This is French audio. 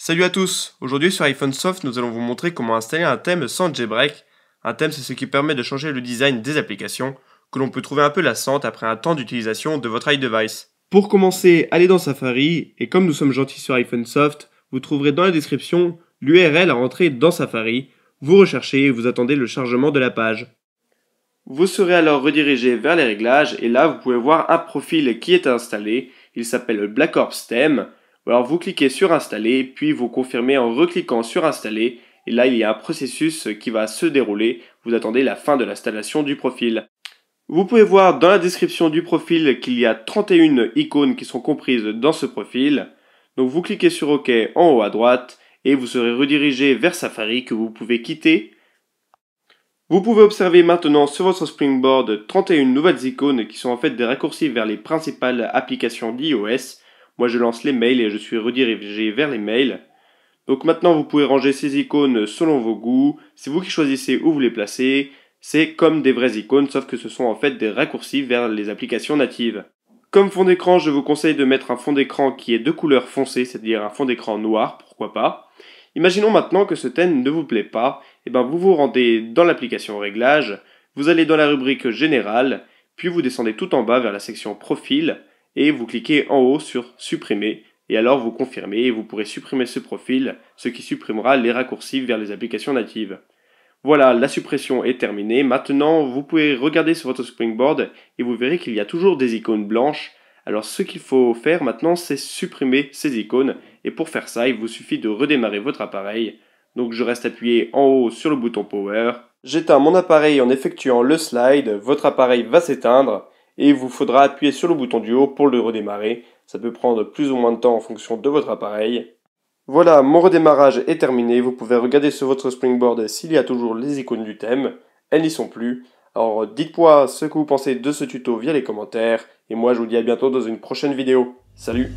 Salut à tous Aujourd'hui sur iPhone Soft, nous allons vous montrer comment installer un thème sans jailbreak. Un thème, c'est ce qui permet de changer le design des applications, que l'on peut trouver un peu lassante après un temps d'utilisation de votre iDevice. Pour commencer, allez dans Safari, et comme nous sommes gentils sur iPhone Soft, vous trouverez dans la description l'URL à rentrer dans Safari. Vous recherchez et vous attendez le chargement de la page. Vous serez alors redirigé vers les réglages, et là vous pouvez voir un profil qui est installé. Il s'appelle Black Ops Theme alors vous cliquez sur installer, puis vous confirmez en recliquant sur installer. Et là, il y a un processus qui va se dérouler. Vous attendez la fin de l'installation du profil. Vous pouvez voir dans la description du profil qu'il y a 31 icônes qui sont comprises dans ce profil. Donc vous cliquez sur OK en haut à droite et vous serez redirigé vers Safari que vous pouvez quitter. Vous pouvez observer maintenant sur votre Springboard 31 nouvelles icônes qui sont en fait des raccourcis vers les principales applications d'iOS. Moi, je lance les mails et je suis redirigé vers les mails. Donc maintenant, vous pouvez ranger ces icônes selon vos goûts. C'est vous qui choisissez où vous les placez. C'est comme des vraies icônes, sauf que ce sont en fait des raccourcis vers les applications natives. Comme fond d'écran, je vous conseille de mettre un fond d'écran qui est de couleur foncée, c'est-à-dire un fond d'écran noir, pourquoi pas. Imaginons maintenant que ce thème ne vous plaît pas, et eh ben vous vous rendez dans l'application Réglages, vous allez dans la rubrique Générale, puis vous descendez tout en bas vers la section Profil, et vous cliquez en haut sur supprimer et alors vous confirmez et vous pourrez supprimer ce profil, ce qui supprimera les raccourcis vers les applications natives. Voilà, la suppression est terminée. Maintenant, vous pouvez regarder sur votre Springboard et vous verrez qu'il y a toujours des icônes blanches. Alors ce qu'il faut faire maintenant, c'est supprimer ces icônes. Et pour faire ça, il vous suffit de redémarrer votre appareil. Donc je reste appuyé en haut sur le bouton Power. J'éteins mon appareil en effectuant le slide. Votre appareil va s'éteindre et il vous faudra appuyer sur le bouton du haut pour le redémarrer. Ça peut prendre plus ou moins de temps en fonction de votre appareil. Voilà, mon redémarrage est terminé. Vous pouvez regarder sur votre springboard s'il y a toujours les icônes du thème. Elles n'y sont plus. Alors dites-moi ce que vous pensez de ce tuto via les commentaires. Et moi je vous dis à bientôt dans une prochaine vidéo. Salut